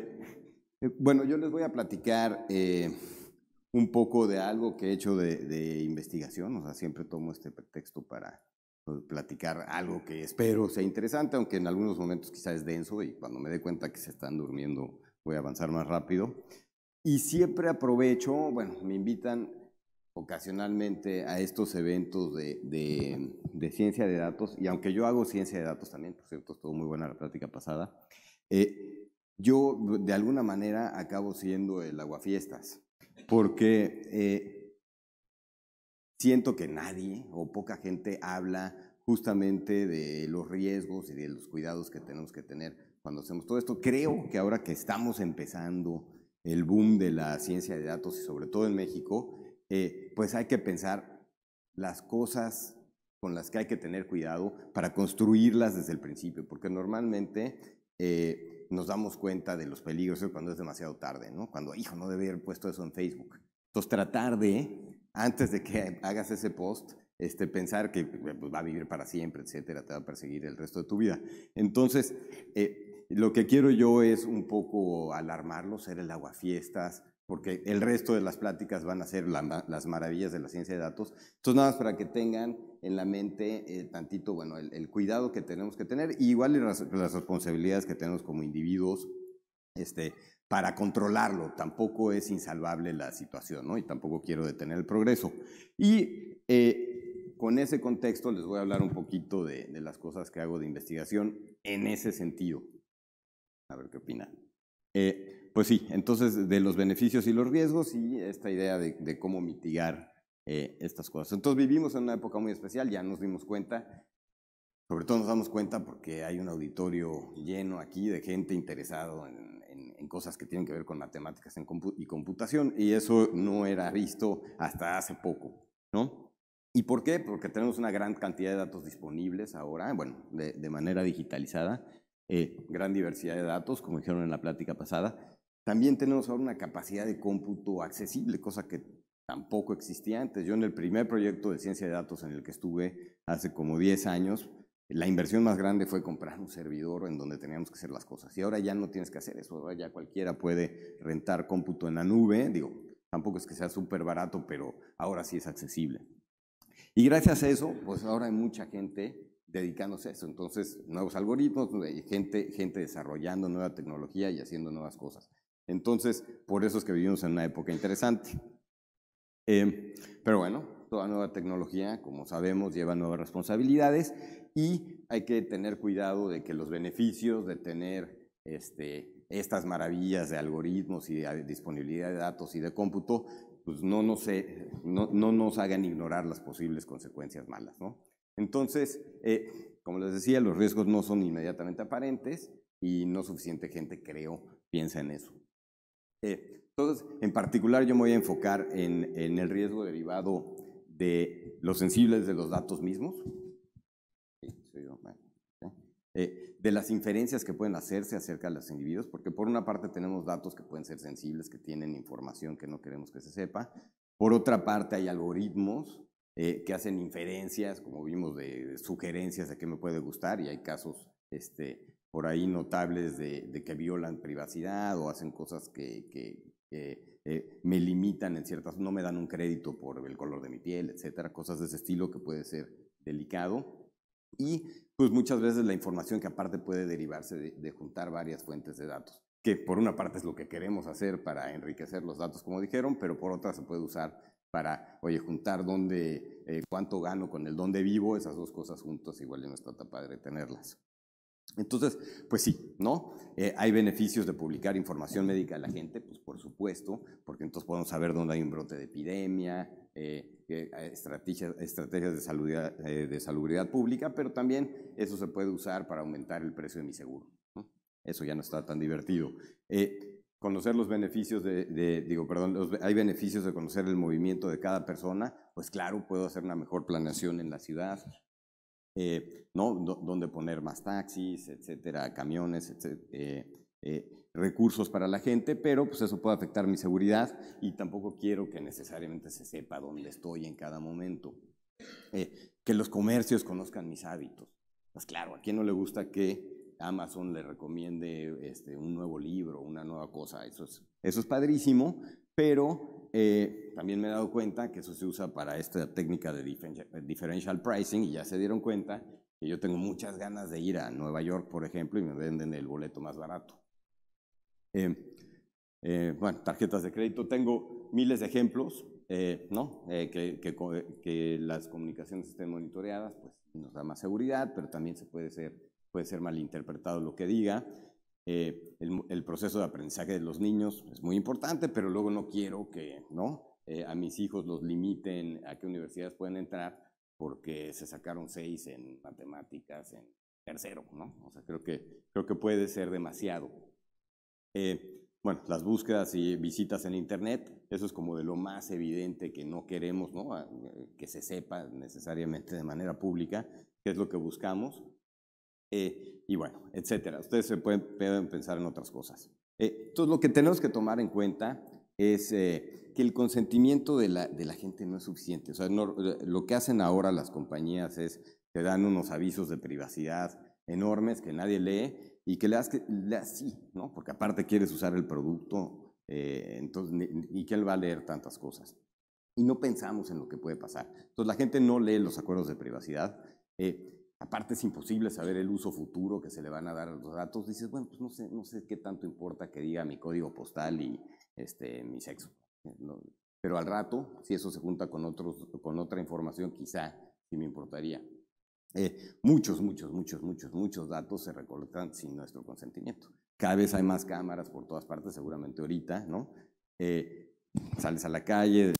Eh, bueno, yo les voy a platicar eh, un poco de algo que he hecho de, investigación, o sea, siempre tomo este pretexto para pues, platicar algo que espero sea interesante, aunque en algunos momentos quizás es denso y cuando me dé cuenta que se están durmiendo voy a avanzar más rápido. Y siempre aprovecho, bueno, me invitan ocasionalmente a estos eventos de, ciencia de datos, y aunque yo hago ciencia de datos también, por cierto, estuvo muy buena la plática pasada, eh, yo de alguna manera acabo siendo el aguafiestas, porque eh, siento que nadie o poca gente habla justamente de los riesgos y de los cuidados que tenemos que tener cuando hacemos todo esto. Creo que ahora que estamos empezando el boom de la ciencia de datos y sobre todo en México, eh, pues hay que pensar las cosas con las que hay que tener cuidado para construirlas desde el principio, porque normalmente... Eh, nos damos cuenta de los peligros cuando es demasiado tarde, ¿no? Cuando, hijo, no debe haber puesto eso en Facebook. Entonces, tratar de, antes de que hagas ese post, este, pensar que eh, pues, va a vivir para siempre, etcétera, te va a perseguir el resto de tu vida. Entonces, eh, lo que quiero yo es un poco alarmarlo, ser el aguafiestas, porque el resto de las pláticas van a ser las maravillas de la ciencia de datos. Entonces, nada más para que tengan en la mente eh, tantito, bueno, el, cuidado que tenemos que tener, igual las, responsabilidades que tenemos como individuos este, para controlarlo. Tampoco es insalvable la situación, ¿no? Y tampoco quiero detener el progreso. Y eh, con ese contexto les voy a hablar un poquito de, las cosas que hago de investigación en ese sentido. A ver qué opina. Eh, pues sí, entonces de los beneficios y los riesgos y esta idea de cómo mitigar eh, estas cosas. Entonces vivimos en una época muy especial, ya nos dimos cuenta, sobre todo nos damos cuenta porque hay un auditorio lleno aquí de gente interesado en, cosas que tienen que ver con matemáticas y computación, y eso no era visto hasta hace poco, ¿no? ¿Y por qué? Porque tenemos una gran cantidad de datos disponibles ahora, bueno, de, manera digitalizada, eh, gran diversidad de datos, como dijeron en la plática pasada. También tenemos ahora una capacidad de cómputo accesible, cosa que tampoco existía antes. Yo en el primer proyecto de ciencia de datos en el que estuve hace como 10 años, la inversión más grande fue comprar un servidor en donde teníamos que hacer las cosas. Y ahora ya no tienes que hacer eso, ahora ya cualquiera puede rentar cómputo en la nube. Digo, tampoco es que sea súper barato, pero ahora sí es accesible. Y gracias a eso, pues ahora hay mucha gente dedicándose a eso. Entonces, nuevos algoritmos, gente, gente desarrollando nueva tecnología y haciendo nuevas cosas. Entonces, por eso es que vivimos en una época interesante. Eh, pero bueno, toda nueva tecnología, como sabemos, lleva nuevas responsabilidades y hay que tener cuidado de que los beneficios de tener este, estas maravillas de algoritmos y de disponibilidad de datos y de cómputo, pues no nos, no nos hagan ignorar las posibles consecuencias malas. ¿no? Entonces, eh, como les decía, los riesgos no son inmediatamente aparentes y no suficiente gente, creo, piensa en eso. Eh, entonces, en particular yo me voy a enfocar en, el riesgo derivado de los sensibles de los datos mismos, eh, de las inferencias que pueden hacerse acerca de los individuos, porque por una parte tenemos datos que pueden ser sensibles, que tienen información que no queremos que se sepa, por otra parte hay algoritmos eh, que hacen inferencias, como vimos, de, de, sugerencias de qué me puede gustar, y hay casos este, por ahí notables de, que violan privacidad o hacen cosas que, eh, me limitan en ciertas, no me dan un crédito por el color de mi piel, etcétera, cosas de ese estilo que puede ser delicado. Y pues muchas veces la información que aparte puede derivarse de, juntar varias fuentes de datos, que por una parte es lo que queremos hacer para enriquecer los datos, como dijeron, pero por otra se puede usar para, oye, juntar dónde, eh, cuánto gano con el dónde vivo, esas dos cosas juntas, igual no está tan padre tenerlas. Entonces, pues sí, ¿no? Eh, hay beneficios de publicar información médica a la gente, pues por supuesto, porque entonces podemos saber dónde hay un brote de epidemia, eh, eh, estrategias, de, salud, de salubridad pública, pero también eso se puede usar para aumentar el precio de mi seguro. Eso ya no está tan divertido. conocer los beneficios de, digo, perdón, hay beneficios de conocer el movimiento de cada persona, pues claro, puedo hacer una mejor planeación en la ciudad, eh, ¿no? dónde poner más taxis, etcétera, camiones, etcétera, eh, eh, recursos para la gente, pero pues eso puede afectar mi seguridad y tampoco quiero que necesariamente se sepa dónde estoy en cada momento. que los comercios conozcan mis hábitos. Pues claro, ¿a quién no le gusta que Amazon le recomiende este, un nuevo libro, una nueva cosa. Eso es, eso padrísimo, pero eh, también me he dado cuenta que eso se usa para esta técnica de differential pricing y ya se dieron cuenta que yo tengo muchas ganas de ir a Nueva York, por ejemplo, y me venden el boleto más barato. Eh, eh, bueno, tarjetas de crédito, tengo miles de ejemplos, ¿no? que, que, las comunicaciones estén monitoreadas, pues nos da más seguridad, pero también se puede ser puede ser malinterpretado lo que diga. Eh, el, proceso de aprendizaje de los niños es muy importante, pero luego no quiero que ¿no? Eh, a mis hijos los limiten a qué universidades pueden entrar porque se sacaron seis en matemáticas, en tercero, ¿no? O sea, creo que, creo que puede ser demasiado. Eh, bueno, las búsquedas y visitas en Internet, eso es como de lo más evidente que no queremos, ¿no? Ah, que se sepa necesariamente de manera pública qué es lo que buscamos. Eh, y bueno, etcétera. Ustedes se pueden, pueden pensar en otras cosas. Eh, entonces, lo que tenemos que tomar en cuenta es eh, que el consentimiento de la, de la, gente no es suficiente. O sea, lo que hacen ahora las compañías es que dan unos avisos de privacidad enormes que nadie lee y que le das, que, leas sí, ¿no? Porque aparte quieres usar el producto, entonces, ¿y que él va a leer tantas cosas? Y no pensamos en lo que puede pasar. Entonces, la gente no lee los acuerdos de privacidad. Eh, aparte es imposible saber el uso futuro que se le van a dar a los datos, dices, bueno, pues no sé, no sé qué tanto importa que diga mi código postal y este, mi sexo. pero al rato, si eso se junta con, otros, con otra información, quizá sí me importaría. muchos, muchos, muchos, muchos, muchos datos se recolectan sin nuestro consentimiento. Cada vez hay más cámaras por todas partes, seguramente ahorita, ¿no? sales a la calle,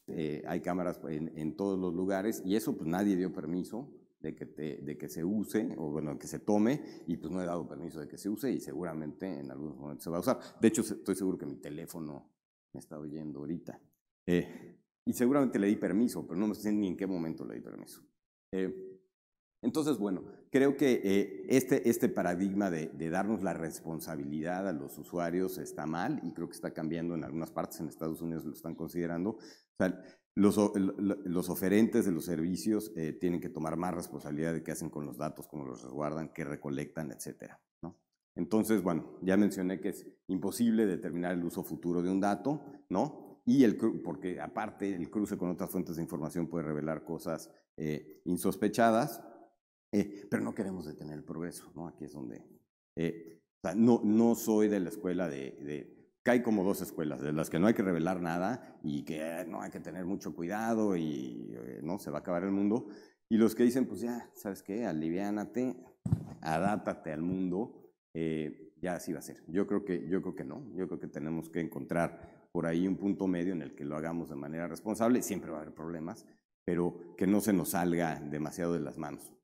hay cámaras en, en, todos los lugares y eso pues nadie dio permiso de que, de que se use, o bueno, que se tome, y pues no he dado permiso de que se use y seguramente en algunos momento se va a usar. De hecho, estoy seguro que mi teléfono me está oyendo ahorita. Eh, y seguramente le di permiso, pero no me sé ni en qué momento le di permiso. Eh, entonces, bueno, creo que eh, este, este paradigma de, de, darnos la responsabilidad a los usuarios está mal y creo que está cambiando en algunas partes, en Estados Unidos lo están considerando. O sea, los, los oferentes de los servicios eh, tienen que tomar más responsabilidad de qué hacen con los datos, cómo los resguardan, qué recolectan, etc. ¿no? Entonces, bueno, ya mencioné que es imposible determinar el uso futuro de un dato, ¿no? Y el, porque aparte el cruce con otras fuentes de información puede revelar cosas eh, insospechadas, eh, pero no queremos detener el progreso, ¿no? Aquí es donde... no, no soy de la escuela de que como dos escuelas, de las que no hay que revelar nada y que no hay que tener mucho cuidado y eh, no, se va a acabar el mundo. Y los que dicen, pues ya, ¿sabes qué? Aliviánate, adáptate al mundo, eh, ya así va a ser. Yo creo, que, yo creo que no, yo creo que tenemos que encontrar por ahí un punto medio en el que lo hagamos de manera responsable, siempre va a haber problemas, pero que no se nos salga demasiado de las manos.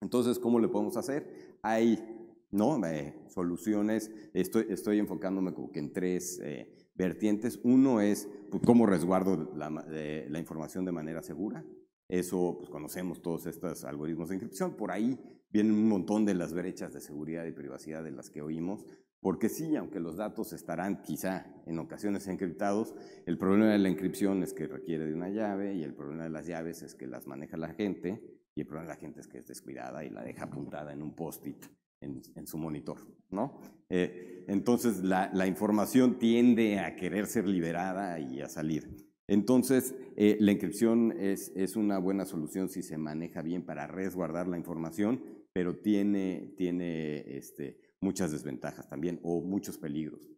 Entonces, ¿cómo le podemos hacer? Hay ¿no? Eh, soluciones, estoy, enfocándome como que en tres eh, vertientes. Uno es pues, cómo resguardo eh, la, información de manera segura. Eso pues, conocemos todos estos algoritmos de inscripción. Por ahí vienen un montón de las brechas de seguridad y privacidad de las que oímos. Porque sí, aunque los datos estarán quizá en ocasiones encriptados, el problema de la inscripción es que requiere de una llave y el problema de las llaves es que las maneja la gente y el problema de la gente es que es descuidada y la deja apuntada en un post-it en, su monitor, ¿no? Eh, entonces la, información tiende a querer ser liberada y a salir. Entonces, eh, la encripción es, es, una buena solución si se maneja bien para resguardar la información, pero tiene, tiene este, muchas desventajas también o muchos peligros.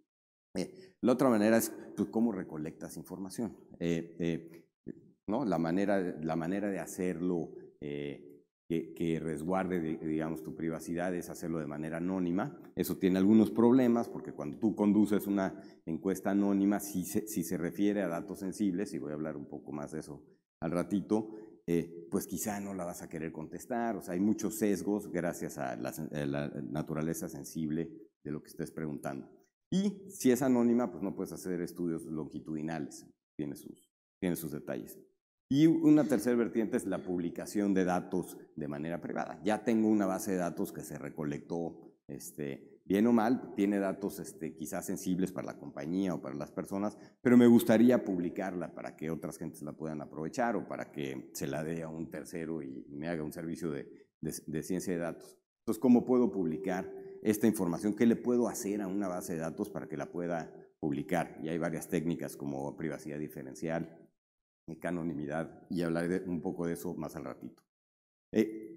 Eh, la otra manera es pues, cómo recolectas información. ¿no? la, manera, la manera de hacerlo que, resguarde, digamos, tu privacidad es hacerlo de manera anónima. Eso tiene algunos problemas porque cuando tú conduces una encuesta anónima, si se, refiere a datos sensibles, y voy a hablar un poco más de eso al ratito, eh, pues quizá no la vas a querer contestar. O sea, hay muchos sesgos gracias a la, naturaleza sensible de lo que estés preguntando. Y si es anónima, pues no puedes hacer estudios longitudinales. Tiene tiene sus detalles. Y una tercera vertiente es la publicación de datos de manera privada. Ya tengo una base de datos que se recolectó este, bien o mal, tiene datos este, quizás sensibles para la compañía o para las personas, pero me gustaría publicarla para que otras gentes la puedan aprovechar o para que se la dé a un tercero y me haga un servicio de, de ciencia de datos. Entonces, ¿cómo puedo publicar esta información? ¿Qué le puedo hacer a una base de datos para que la pueda publicar? Y hay varias técnicas como privacidad diferencial, y hablaré de, un poco de eso más al ratito. Eh,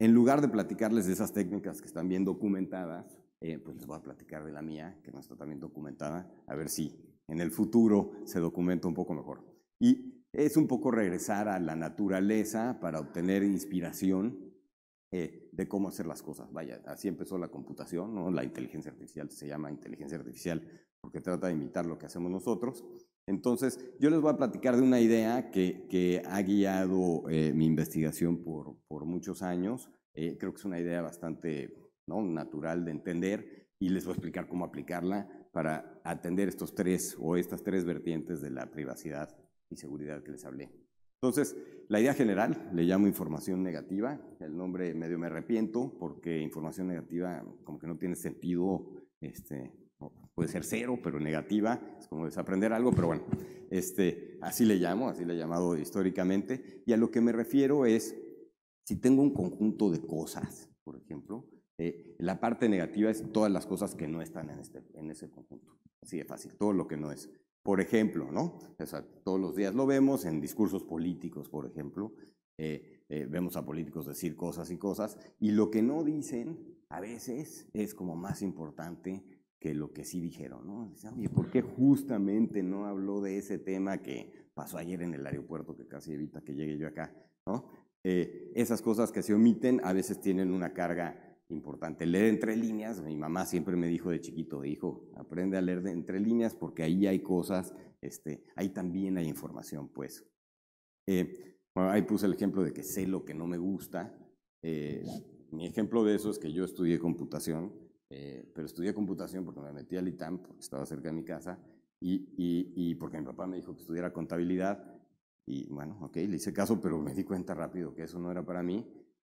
en lugar de platicarles de esas técnicas que están bien documentadas, eh, pues les voy a platicar de la mía, que no está tan bien documentada, a ver si en el futuro se documenta un poco mejor. Y es un poco regresar a la naturaleza para obtener inspiración eh, de cómo hacer las cosas. Vaya, así empezó la computación, la inteligencia artificial se llama inteligencia artificial porque trata de imitar lo que hacemos nosotros. Entonces, yo les voy a platicar de una idea que, ha guiado eh, mi investigación por, muchos años. Eh, creo que es una idea bastante natural de entender y les voy a explicar cómo aplicarla para atender estos tres o estas tres vertientes de la privacidad y seguridad que les hablé. Entonces, la idea general le llamo información negativa. El nombre medio me arrepiento porque información negativa como que no tiene sentido este, puede ser cero, pero negativa, es como desaprender algo, pero bueno, este, así le llamo, así le he llamado históricamente, y a lo que me refiero es, si tengo un conjunto de cosas, por ejemplo, eh, la parte negativa es todas las cosas que no están en, este, en ese conjunto, así de fácil, todo lo que no es. Por ejemplo, ¿no? O sea, todos los días lo vemos en discursos políticos, por ejemplo, eh, eh, vemos a políticos decir cosas y cosas, y lo que no dicen a veces es como más importante que lo que sí dijeron, ¿no? Oye, ¿por qué justamente no habló de ese tema que pasó ayer en el aeropuerto que casi evita que llegue yo acá, ¿no? Eh, esas cosas que se omiten a veces tienen una carga importante. Leer entre líneas, mi mamá siempre me dijo de chiquito, dijo, aprende a leer entre líneas porque ahí hay cosas, este, ahí también hay información, pues. Eh, bueno, ahí puse el ejemplo de que sé lo que no me gusta. Eh, mi ejemplo de eso es que yo estudié computación eh, pero estudié computación porque me metí al ITAM, porque estaba cerca de mi casa, y, y, porque mi papá me dijo que estudiara contabilidad, y bueno, ok, le hice caso, pero me di cuenta rápido que eso no era para mí,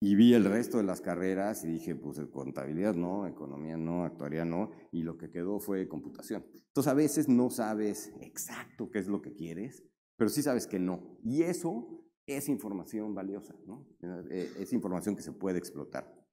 y vi el resto de las carreras y dije, pues eh, contabilidad no, economía no, actuaría no, y lo que quedó fue computación. Entonces a veces no sabes exacto qué es lo que quieres, pero sí sabes que no, y eso es información valiosa, ¿no? Eh, es información que se puede explotar.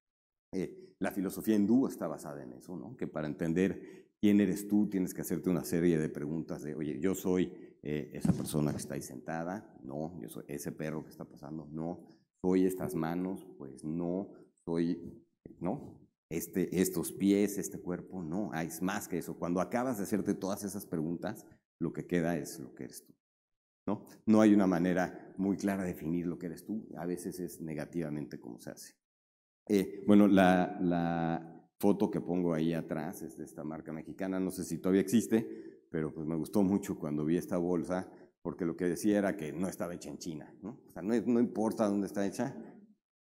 Eh, la filosofía hindú está basada en eso, ¿no? que para entender quién eres tú tienes que hacerte una serie de preguntas de, oye, yo soy eh, esa persona que está ahí sentada, no, yo soy ese perro que está pasando, no, soy estas manos, pues no, soy, no, este, estos pies, este cuerpo, no, hay ah, más que eso. Cuando acabas de hacerte todas esas preguntas, lo que queda es lo que eres tú. ¿No? no hay una manera muy clara de definir lo que eres tú, a veces es negativamente como se hace. Eh, bueno, la, foto que pongo ahí atrás es de esta marca mexicana, no sé si todavía existe, pero pues me gustó mucho cuando vi esta bolsa, porque lo que decía era que no estaba hecha en China, ¿no? O sea, no, importa dónde está hecha,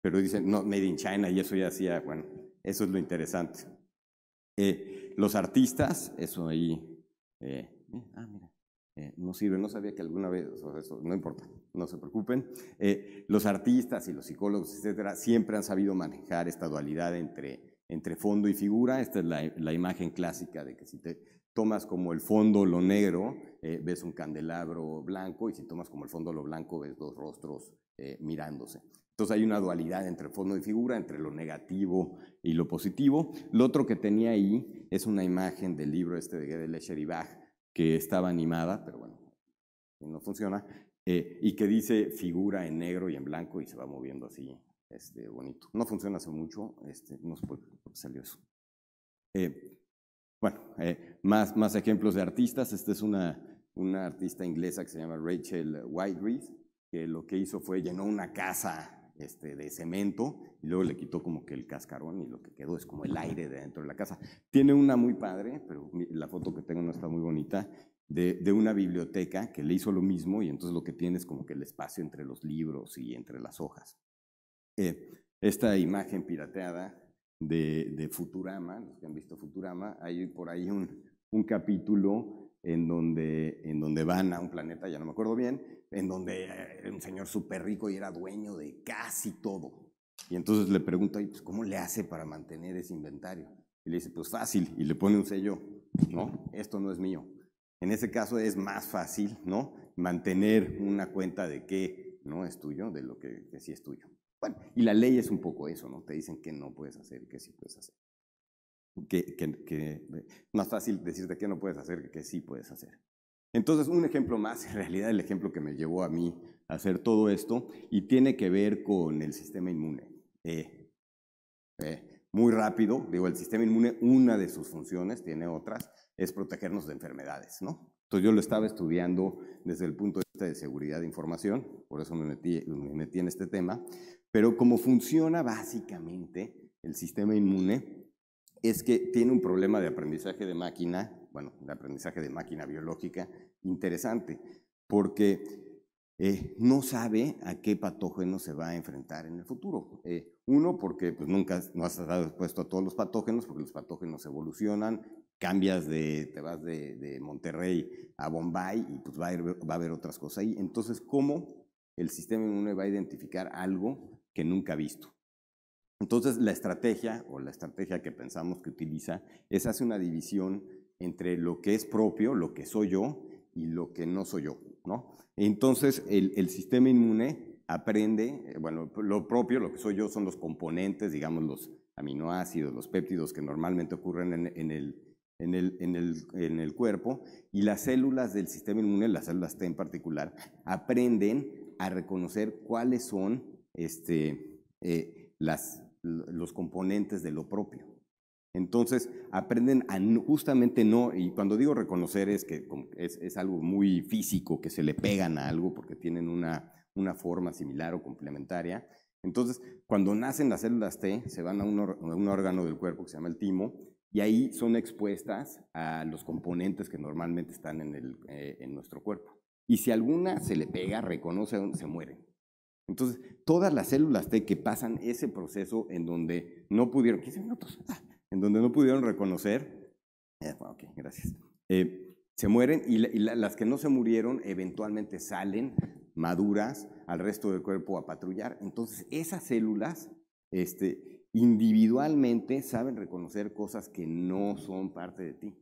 pero dicen, no, made in China, y eso ya hacía, bueno, eso es lo interesante. Eh, los artistas, eso ahí, eh, ah, mira, eh, no sirve, no sabía que alguna vez, no importa, no se preocupen. Eh, los artistas y los psicólogos, etcétera, siempre han sabido manejar esta dualidad entre, entre fondo y figura. Esta es la, imagen clásica de que si te tomas como el fondo lo negro, eh, ves un candelabro blanco, y si tomas como el fondo lo blanco, ves dos rostros mirándose. Entonces hay una dualidad entre fondo y figura, entre lo negativo y lo positivo. Lo otro que tenía ahí es una imagen del libro este de Gede Lecher y Bach, que estaba animada, pero bueno, no funciona, eh, y que dice figura en negro y en blanco y se va moviendo así, este, bonito. No funciona hace mucho, este, no sé por qué salió eso. Eh, bueno, eh, más, más ejemplos de artistas. Esta es una, una artista inglesa que se llama Rachel Whiteread, que lo que hizo fue llenó una casa este, de cemento y luego le quitó como que el cascarón y lo que quedó es como el aire de dentro de la casa. Tiene una muy padre, pero la foto que tengo no está muy bonita, de, de, una biblioteca que le hizo lo mismo y entonces lo que tiene es como que el espacio entre los libros y entre las hojas. Eh, esta imagen pirateada de, de, Futurama, los que han visto Futurama, hay por ahí un, un capítulo en donde, en donde van a un planeta, ya no me acuerdo bien, en donde era eh, un señor súper rico y era dueño de casi todo. Y entonces le pregunto, pues, ¿cómo le hace para mantener ese inventario? Y le dice, pues fácil, y le pone un sello, ¿no? Esto no es mío. En ese caso es más fácil, ¿no? Mantener una cuenta de que no es tuyo, de lo que, sí es tuyo. Bueno, y la ley es un poco eso, ¿no? Te dicen que no puedes hacer que sí puedes hacer. Que, eh, más fácil decirte que no puedes hacer que sí puedes hacer. Entonces, un ejemplo más, en realidad el ejemplo que me llevó a mí a hacer todo esto, y tiene que ver con el sistema inmune. Eh, eh, muy rápido, digo, el sistema inmune, una de sus funciones, tiene otras, es protegernos de enfermedades, ¿no? Entonces yo lo estaba estudiando desde el punto de vista de seguridad de información, por eso me metí, me metí en este tema, pero como funciona básicamente el sistema inmune, es que tiene un problema de aprendizaje de máquina bueno, de aprendizaje de máquina biológica interesante, porque eh, no sabe a qué patógeno se va a enfrentar en el futuro. Eh, uno, porque pues, nunca no has estado expuesto a todos los patógenos, porque los patógenos evolucionan, cambias de, te vas de, Monterrey a Bombay y pues va a, haber otras cosas ahí. Entonces, ¿cómo el sistema inmune va a identificar algo que nunca ha visto? Entonces, la estrategia o la estrategia que pensamos que utiliza es hace una división entre lo que es propio, lo que soy yo, y lo que no soy yo. ¿no? Entonces, el, sistema inmune aprende, eh, bueno, lo propio, lo que soy yo, son los componentes, digamos, los aminoácidos, los péptidos que normalmente ocurren en, el, cuerpo y las células del sistema inmune, las células T en particular, aprenden a reconocer cuáles son este, eh, los componentes de lo propio. Entonces, aprenden a justamente no, y cuando digo reconocer es que es, algo muy físico, que se le pegan a algo porque tienen una, una forma similar o complementaria. Entonces, cuando nacen las células T, se van a un, órgano del cuerpo que se llama el timo, y ahí son expuestas a los componentes que normalmente están en, el, eh, nuestro cuerpo. Y si alguna se le pega, reconoce, se mueren. Entonces, todas las células T que pasan ese proceso en donde no pudieron, 15 minutos, en donde no pudieron reconocer. gracias. Eh, se mueren y, las que no se murieron eventualmente salen maduras al resto del cuerpo a patrullar. Entonces, esas células este, individualmente saben reconocer cosas que no son parte de ti.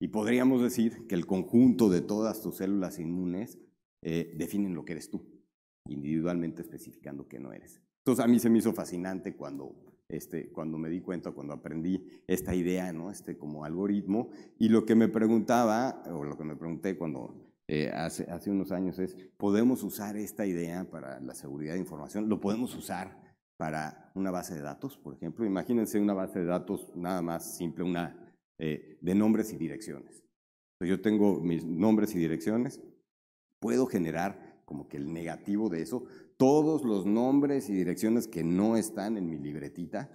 Y podríamos decir que el conjunto de todas tus células inmunes eh, definen lo que eres tú, individualmente especificando que no eres. Entonces, a mí se me hizo fascinante cuando este, cuando me di cuenta, cuando aprendí esta idea, este, como algoritmo. Y lo que me preguntaba, o lo que me pregunté cuando eh, hace, unos años es, ¿podemos usar esta idea para la seguridad de información? ¿Lo podemos usar para una base de datos, por ejemplo? Imagínense una base de datos nada más simple, una eh, de nombres y direcciones. Entonces, yo tengo mis nombres y direcciones, puedo generar como que el negativo de eso, todos los nombres y direcciones que no están en mi libretita.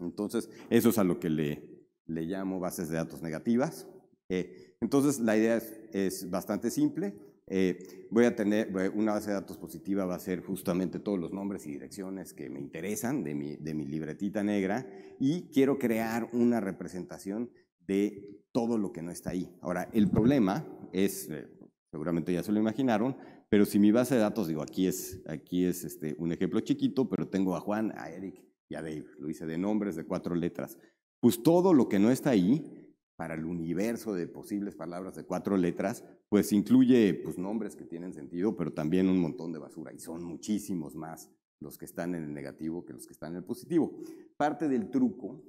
Entonces, eso es a lo que le, llamo bases de datos negativas. Eh, entonces, la idea es, bastante simple. Eh, voy a tener una base de datos positiva, va a ser justamente todos los nombres y direcciones que me interesan de mi, libretita negra y quiero crear una representación de todo lo que no está ahí. Ahora, el problema es, eh, seguramente ya se lo imaginaron, pero si mi base de datos, digo, aquí es, aquí es este, un ejemplo chiquito, pero tengo a Juan, a Eric y a Dave, lo hice de nombres de cuatro letras. Pues todo lo que no está ahí, para el universo de posibles palabras de cuatro letras, pues incluye pues, nombres que tienen sentido, pero también un montón de basura, y son muchísimos más los que están en el negativo que los que están en el positivo. Parte del truco,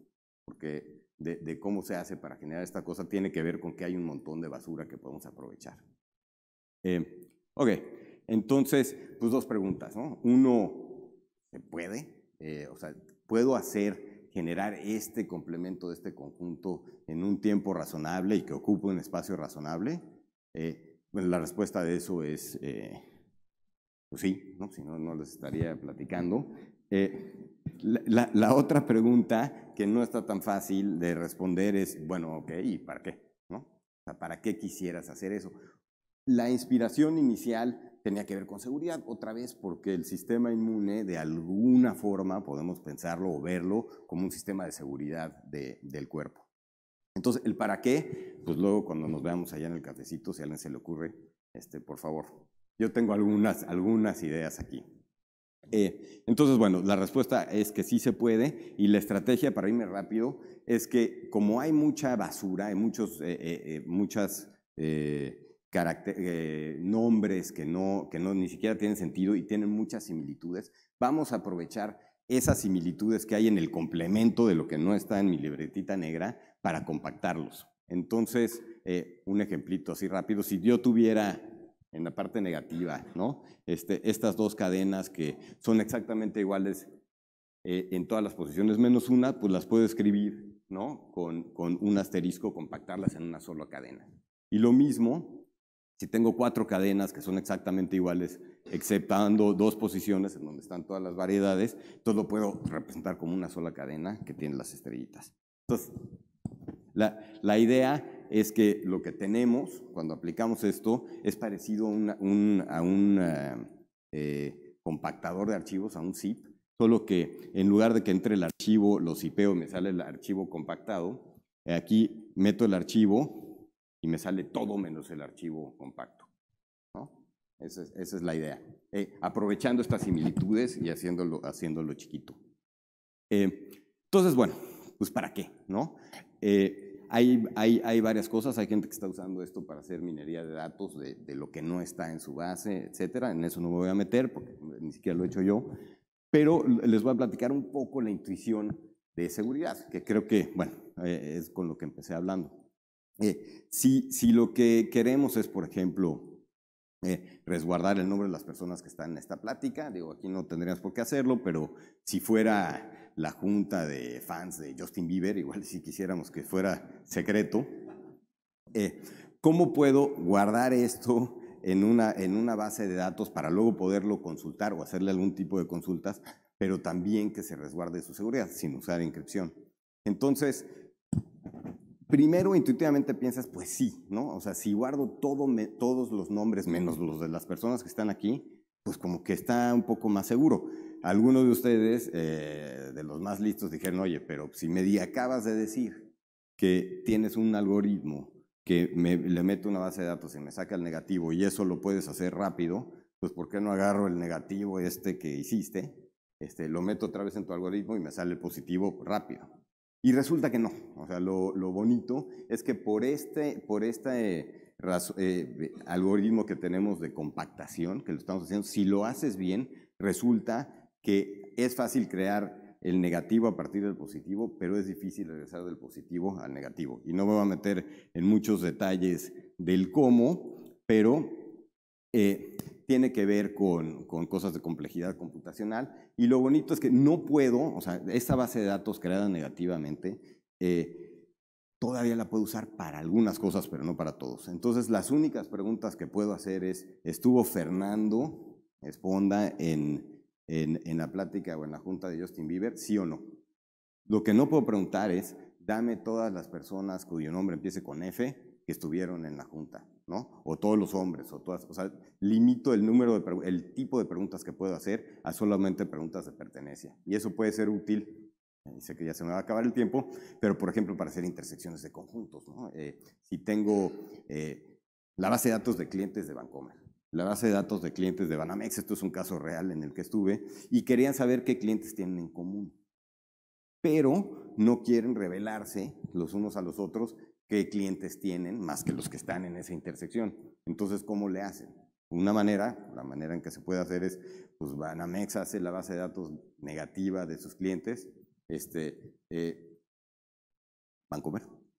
porque de, de cómo se hace para generar esta cosa, tiene que ver con que hay un montón de basura que podemos aprovechar. Eh, Ok, entonces, pues dos preguntas, ¿no? Uno, ¿se puede? Eh, o sea, ¿puedo hacer, generar este complemento de este conjunto en un tiempo razonable y que ocupe un espacio razonable? bueno, eh, pues, la respuesta de eso es, eh, pues sí, ¿no? Si no, no les estaría platicando. La, otra pregunta que no está tan fácil de responder es, bueno, ok, ¿y para qué? ¿para qué quisieras hacer eso? La inspiración inicial tenía que ver con seguridad, otra vez porque el sistema inmune, de alguna forma, podemos pensarlo o verlo como un sistema de seguridad del cuerpo. Entonces, ¿el para qué? Pues luego cuando nos veamos allá en el cafecito, si a alguien se le ocurre, este, por favor. Yo tengo algunas, algunas ideas aquí. Eh, entonces, bueno, la respuesta es que sí se puede y la estrategia, para irme rápido, es que como hay mucha basura, hay muchos, eh, eh, muchas eh, nombres que no, ni siquiera tienen sentido y tienen muchas similitudes. Vamos a aprovechar esas similitudes que hay en el complemento de lo que no está en mi libretita negra para compactarlos. Entonces, eh, un ejemplito así rápido, si yo tuviera en la parte negativa, este, estas dos cadenas que son exactamente iguales eh, en todas las posiciones menos una, pues las puedo escribir, Con, con un asterisco, compactarlas en una sola cadena. Y lo mismo si tengo cuatro cadenas que son exactamente iguales, exceptando dos posiciones en donde están todas las variedades, todo lo puedo representar como una sola cadena que tiene las estrellitas. Entonces, la, la idea es que lo que tenemos cuando aplicamos esto es parecido a, un, a un eh, eh, compactador de archivos, a un zip, solo que en lugar de que entre el archivo, lo zipeo, me sale el archivo compactado, aquí meto el archivo y me sale todo menos el archivo compacto. ¿no? Esa, es, la idea. Eh, aprovechando estas similitudes y haciéndolo, haciéndolo chiquito. Eh, entonces, bueno, pues ¿para qué? ¿no? Eh, hay, hay, varias cosas, hay gente que está usando esto para hacer minería de datos de, de lo que no está en su base, etcétera. En eso no me voy a meter porque ni siquiera lo he hecho yo, pero les voy a platicar un poco la intuición de seguridad, que creo que, bueno, es con lo que empecé hablando. Eh, si, lo que queremos es, por ejemplo, eh, resguardar el nombre de las personas que están en esta plática, digo, aquí no tendríamos por qué hacerlo, pero si fuera la junta de fans de Justin Bieber, igual si quisiéramos que fuera secreto, eh, ¿cómo puedo guardar esto en una, en una base de datos para luego poderlo consultar o hacerle algún tipo de consultas, pero también que se resguarde su seguridad sin usar inscripción? Entonces, primero intuitivamente piensas, pues sí, ¿no? O sea, si guardo todos los nombres menos los de las personas que están aquí, pues como que está un poco más seguro. Algunos de ustedes, eh, de los más listos, dijeron, oye, pero si me acabas de decir que tienes un algoritmo que le meto una base de datos y me saca el negativo y eso lo puedes hacer rápido, pues ¿por qué no agarro el negativo este que hiciste? Este, lo meto otra vez en tu algoritmo y me sale el positivo rápido. Y resulta que no. O sea, lo, bonito es que por este, por este eh, algoritmo que tenemos de compactación, que lo estamos haciendo, si lo haces bien, resulta que es fácil crear el negativo a partir del positivo, pero es difícil regresar del positivo al negativo. Y no me voy a meter en muchos detalles del cómo, pero eh, tiene que ver con, cosas de complejidad computacional. Y lo bonito es que no puedo, o sea, esta base de datos creada negativamente, eh, todavía la puedo usar para algunas cosas, pero no para todos. Entonces, las únicas preguntas que puedo hacer es, ¿estuvo Fernando Esponda en, en, en la plática o en la junta de Justin Bieber? Sí o no. Lo que no puedo preguntar es, dame todas las personas cuyo nombre empiece con F que estuvieron en la junta. O todos los hombres, o todas, o sea, limito el número de el tipo de preguntas que puedo hacer a solamente preguntas de pertenencia. Y eso puede ser útil eh, y sé que ya se me va a acabar el tiempo, pero por ejemplo para hacer intersecciones de conjuntos. ¿no? Eh, si tengo eh, la base de datos de clientes de Bancomer, la base de datos de clientes de Banamex, esto es un caso real en el que estuve, y querían saber qué clientes tienen en común, pero no quieren revelarse los unos a los otros qué clientes tienen más que los que están en esa intersección. Entonces, ¿cómo le hacen? Una manera, la manera en que se puede hacer es, pues Banamex hace la base de datos negativa de sus clientes, este, eh,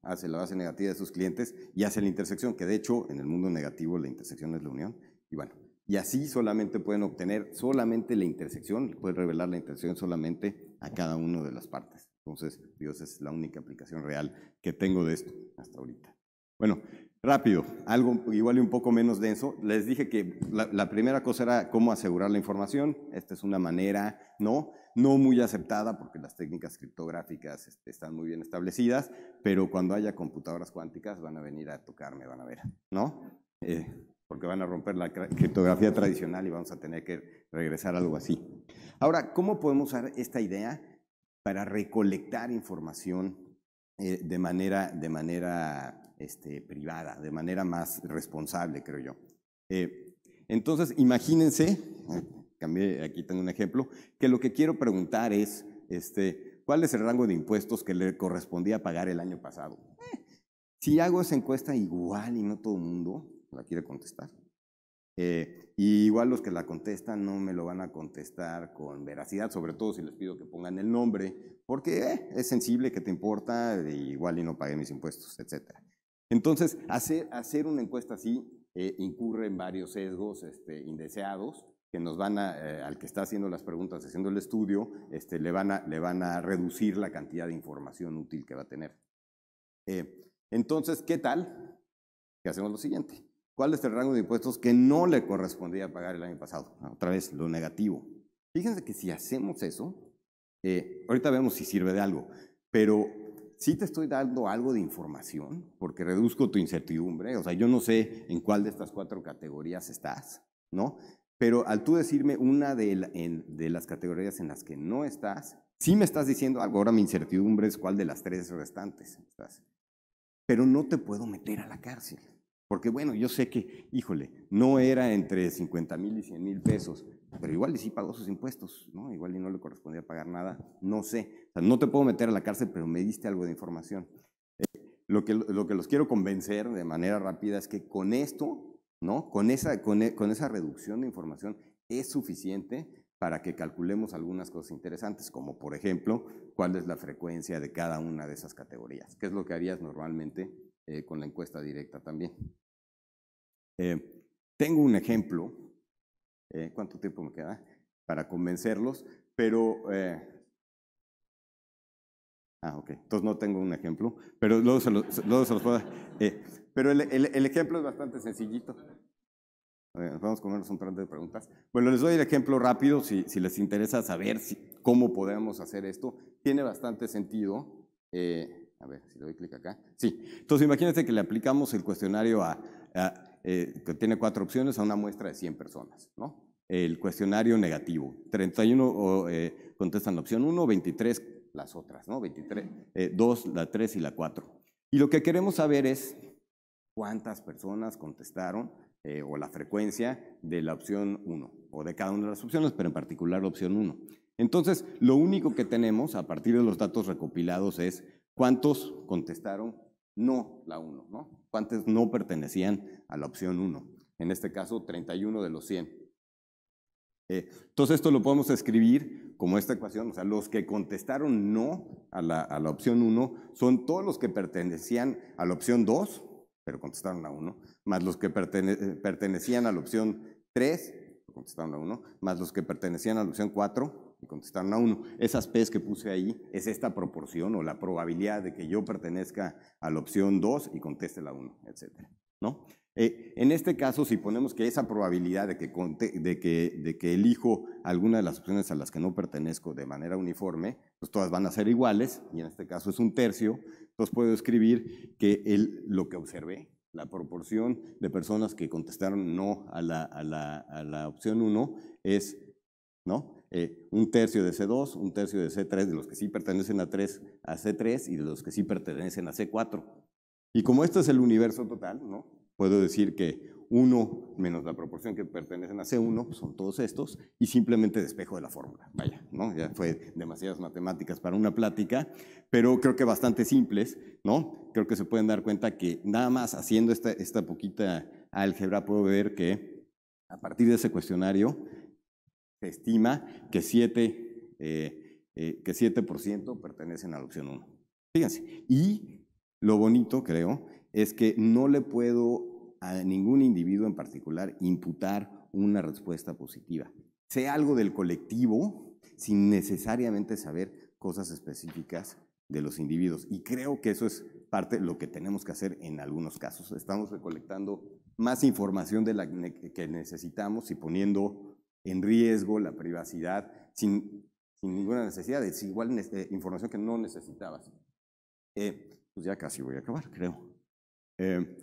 hace la base negativa de sus clientes y hace la intersección, que de hecho en el mundo negativo la intersección es la unión, y bueno, y así solamente pueden obtener solamente la intersección, pueden revelar la intersección solamente a cada una de las partes. Entonces, Dios es la única aplicación real que tengo de esto hasta ahorita. Bueno, rápido, algo igual y un poco menos denso. Les dije que la, primera cosa era cómo asegurar la información. Esta es una manera, ¿no? no muy aceptada porque las técnicas criptográficas este, están muy bien establecidas, pero cuando haya computadoras cuánticas van a venir a tocarme, van a ver, ¿no? Eh, porque van a romper la criptografía tradicional y vamos a tener que regresar a algo así. Ahora, ¿cómo podemos usar esta idea para recolectar información eh, de manera, de manera este, privada, de manera más responsable, creo yo. Eh, entonces, imagínense, eh, aquí tengo un ejemplo, que lo que quiero preguntar es, este, ¿cuál es el rango de impuestos que le correspondía pagar el año pasado? si hago esa encuesta igual y no todo el mundo la quiere contestar, eh, y igual los que la contestan no me lo van a contestar con veracidad, sobre todo si les pido que pongan el nombre, porque eh, es sensible, que te importa, igual y no pagué mis impuestos, etc. Entonces, hacer, hacer una encuesta así eh, incurre en varios sesgos este, indeseados que nos van a, al que está haciendo las preguntas, haciendo el estudio, este, le, van a, le van a reducir la cantidad de información útil que va a tener. entonces, ¿qué tal? Que hacemos lo siguiente cuál es el rango de impuestos que no le correspondía pagar el año pasado. Ah, otra vez, lo negativo. Fíjense que si hacemos eso, eh, ahorita vemos si sirve de algo, pero sí te estoy dando algo de información porque reduzco tu incertidumbre. O sea, yo no sé en cuál de estas cuatro categorías estás, ¿no? Pero al tú decirme una de, de las categorías en las que no estás, sí me estás diciendo algo. Ahora mi incertidumbre es cuál de las tres restantes estás. Pero no te puedo meter a la cárcel. Porque bueno, yo sé que, híjole, no era entre 50 mil y 100 mil pesos, pero igual y sí pagó sus impuestos, ¿no? Igual y no le correspondía pagar nada, no sé. O sea, no te puedo meter a la cárcel, pero me diste algo de información. Eh, lo, que, lo que los quiero convencer de manera rápida es que con esto, ¿no? Con esa, con, e, con esa reducción de información es suficiente para que calculemos algunas cosas interesantes, como por ejemplo, cuál es la frecuencia de cada una de esas categorías, que es lo que harías normalmente eh, con la encuesta directa también. Eh, tengo un ejemplo, eh, ¿cuánto tiempo me queda? Para convencerlos, pero... Eh, ah, ok, entonces no tengo un ejemplo, pero luego se, los puedo pero el, el, ejemplo es bastante sencillito. vamos a comernos un par de preguntas. Bueno, les doy el ejemplo rápido, si, si les interesa saber si, cómo podemos hacer esto. Tiene bastante sentido. Eh, a ver, si le doy clic acá. Sí, entonces imagínense que le aplicamos el cuestionario a, eh, que tiene cuatro opciones, a una muestra de 100 personas, ¿no? El cuestionario negativo, 31 eh, contestan la opción 1, 23 las otras, ¿no? 23, 2, eh, la 3 y la 4. Y lo que queremos saber es cuántas personas contestaron o la frecuencia de la opción 1 o de cada una de las opciones, pero en particular la opción 1. Entonces, lo único que tenemos a partir de los datos recopilados es ¿Cuántos contestaron no la 1? ¿no? ¿Cuántos no pertenecían a la opción 1? En este caso, 31 de los 100. Eh, entonces esto lo podemos escribir como esta ecuación, o sea, los que contestaron no a la, opción 1 son todos los que pertenecían a la opción 2, pero contestaron la 1, eh, más los que pertenecían a la opción 3, contestaron la 1, más los que pertenecían a la opción 4, y contestaron a uno. Esas P's que puse ahí es esta proporción o la probabilidad de que yo pertenezca a la opción 2 y conteste la 1, etc. ¿no? Eh, en este caso, si ponemos que esa probabilidad de que, de, que, elijo alguna de las opciones a las que no pertenezco de manera uniforme, pues todas van a ser iguales, y en este caso es un tercio, entonces puedo escribir que lo que observé, la proporción de personas que contestaron no a la, a la opción 1 es, ¿no? Eh, un tercio de C2, un tercio de C3, de los que sí pertenecen a, 3, a C3 y de los que sí pertenecen a C4. Y como este es el universo total, ¿no? puedo decir que 1 menos la proporción que pertenecen a C1 son todos estos y simplemente despejo de la fórmula. Vaya, ¿no? ya fue demasiadas matemáticas para una plática, pero creo que bastante simples. ¿no? Creo que se pueden dar cuenta que nada más haciendo esta, esta poquita álgebra puedo ver que a partir de ese cuestionario se estima que 7, eh, eh, que 7 pertenecen a la opción 1. Fíjense, y lo bonito, creo, es que no le puedo a ningún individuo en particular imputar una respuesta positiva. Sé algo del colectivo sin necesariamente saber cosas específicas de los individuos. Y creo que eso es parte de lo que tenemos que hacer en algunos casos. Estamos recolectando más información de la que necesitamos y poniendo en riesgo la privacidad sin, sin ninguna necesidad, es igual eh, información que no necesitabas. Eh, pues ya casi voy a acabar, creo. Eh,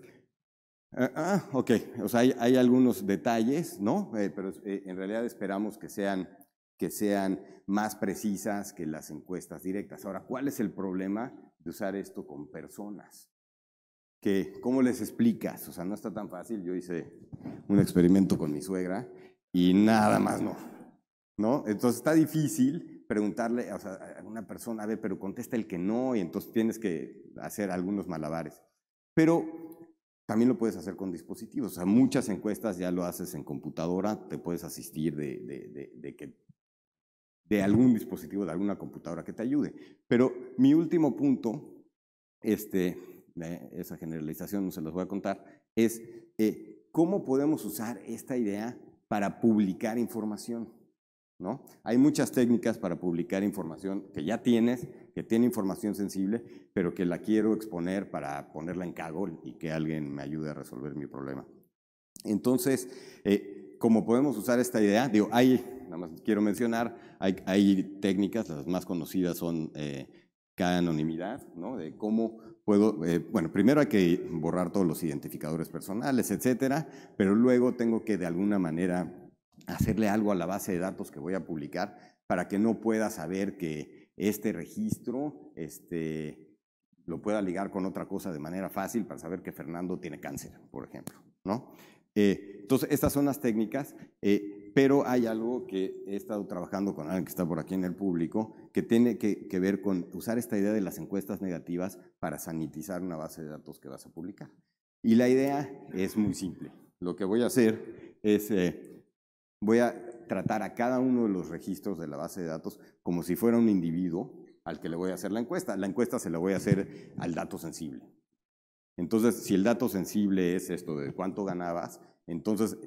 ah, ah, ok, o sea, hay, hay algunos detalles, ¿no? Eh, pero en realidad esperamos que sean, que sean más precisas que las encuestas directas. Ahora, ¿cuál es el problema de usar esto con personas? que cómo les explicas, o sea, no está tan fácil. Yo hice un experimento con mi suegra y nada más no. ¿No? Entonces está difícil preguntarle a una persona, a ver, pero contesta el que no, y entonces tienes que hacer algunos malabares. Pero también lo puedes hacer con dispositivos. O sea, muchas encuestas ya lo haces en computadora, te puedes asistir de, de, que, de algún dispositivo, de alguna computadora que te ayude. Pero mi último punto, este, esa generalización no se los voy a contar, es eh, cómo podemos usar esta idea para publicar información. ¿No? Hay muchas técnicas para publicar información que ya tienes, que tiene información sensible, pero que la quiero exponer para ponerla en cagol y que alguien me ayude a resolver mi problema. Entonces, eh, como podemos usar esta idea, digo, hay, nada más quiero mencionar, hay, técnicas, las más conocidas son eh, cada anonimidad ¿no? De cómo puedo, eh, bueno, primero hay que borrar todos los identificadores personales, etcétera, pero luego tengo que de alguna manera hacerle algo a la base de datos que voy a publicar para que no pueda saber que este registro este, lo pueda ligar con otra cosa de manera fácil para saber que Fernando tiene cáncer, por ejemplo, ¿no? Eh, entonces, estas son las técnicas. Eh, pero hay algo que he estado trabajando con alguien que está por aquí en el público, que tiene que, ver con usar esta idea de las encuestas negativas para sanitizar una base de datos que vas a publicar. Y la idea es muy simple. Lo que voy a hacer es, eh, voy a tratar a cada uno de los registros de la base de datos como si fuera un individuo al que le voy a hacer la encuesta. La encuesta se la voy a hacer al dato sensible. Entonces, si el dato sensible es esto de cuánto ganabas, entonces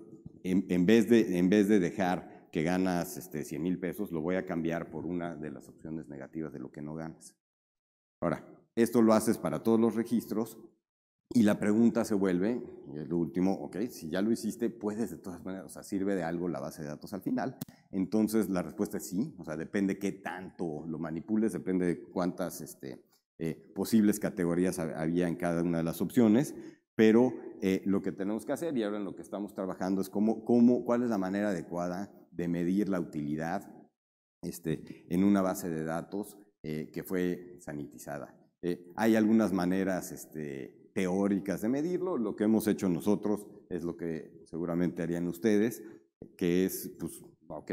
en, vez, de, en vez de dejar que ganas este, 100 mil pesos, lo voy a cambiar por una de las opciones negativas de lo que no ganas. Ahora, esto lo haces para todos los registros y la pregunta se vuelve, el último, ok, si ya lo hiciste, puedes de todas maneras, o sea, sirve de algo la base de datos al final. Entonces la respuesta es sí, o sea, depende qué tanto lo manipules, depende de cuántas este, eh, posibles categorías había en cada una de las opciones, pero eh, lo que tenemos que hacer y ahora en lo que estamos trabajando es cómo, cuál es la manera adecuada de medir la utilidad este, en una base de datos eh, que fue sanitizada. Eh, hay algunas maneras este, teóricas de medirlo, lo que hemos hecho nosotros es lo que seguramente harían ustedes, que es, pues, ah, ok,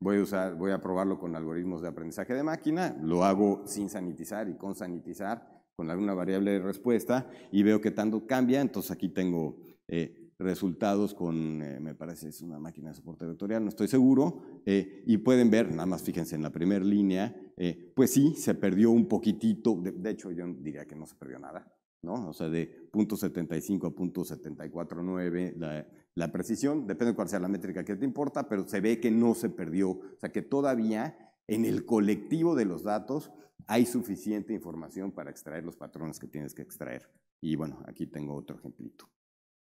voy a, voy a probarlo con algoritmos de aprendizaje de máquina, lo hago sin sanitizar y con sanitizar, con alguna variable de respuesta y veo que tanto cambia, entonces aquí tengo eh, resultados con, eh, me parece es una máquina de soporte vectorial, no estoy seguro, eh, y pueden ver, nada más fíjense en la primera línea, pues sí, se perdió un poquitito, de, hecho yo diría que no se perdió nada, ¿no? O sea, de 0.75 a 0.749 la, la precisión, depende de cuál sea la métrica que te importa, pero se ve que no se perdió, o sea, que todavía en el colectivo de los datos hay suficiente información para extraer los patrones que tienes que extraer. Y bueno, aquí tengo otro ejemplito.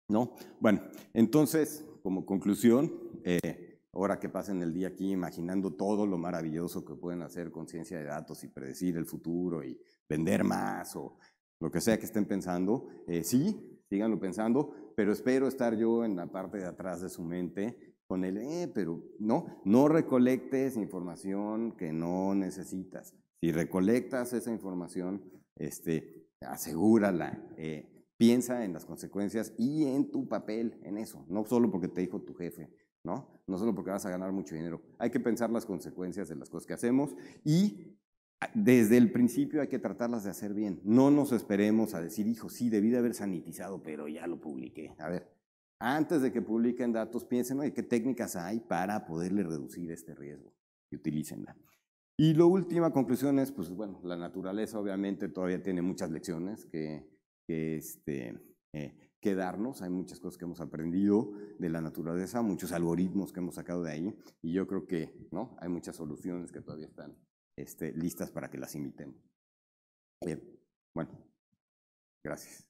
¿No? Bueno, entonces, como conclusión, eh, ahora que pasen el día aquí imaginando todo lo maravilloso que pueden hacer con ciencia de datos y predecir el futuro y vender más o lo que sea que estén pensando, eh, sí, síganlo pensando, pero espero estar yo en la parte de atrás de su mente con el, eh, pero no, no recolectes información que no necesitas. Si recolectas esa información, este, asegúrala, eh, piensa en las consecuencias y en tu papel en eso, no solo porque te dijo tu jefe, ¿no? No solo porque vas a ganar mucho dinero. Hay que pensar las consecuencias de las cosas que hacemos y ah, desde el principio hay que tratarlas de hacer bien. No nos esperemos a decir, hijo, sí, debí de haber sanitizado, pero ya lo publiqué. A ver, antes de que publiquen datos, piensen, ¿qué técnicas hay para poderle reducir este riesgo? Y utilicenla. Y la última conclusión es, pues bueno, la naturaleza obviamente todavía tiene muchas lecciones este, eh, que, darnos. Hay muchas cosas que hemos aprendido de la naturaleza, muchos algoritmos que hemos sacado de ahí. Y yo creo que ¿no? hay muchas soluciones que todavía están este, listas para que las imitemos. Bien, bueno, gracias.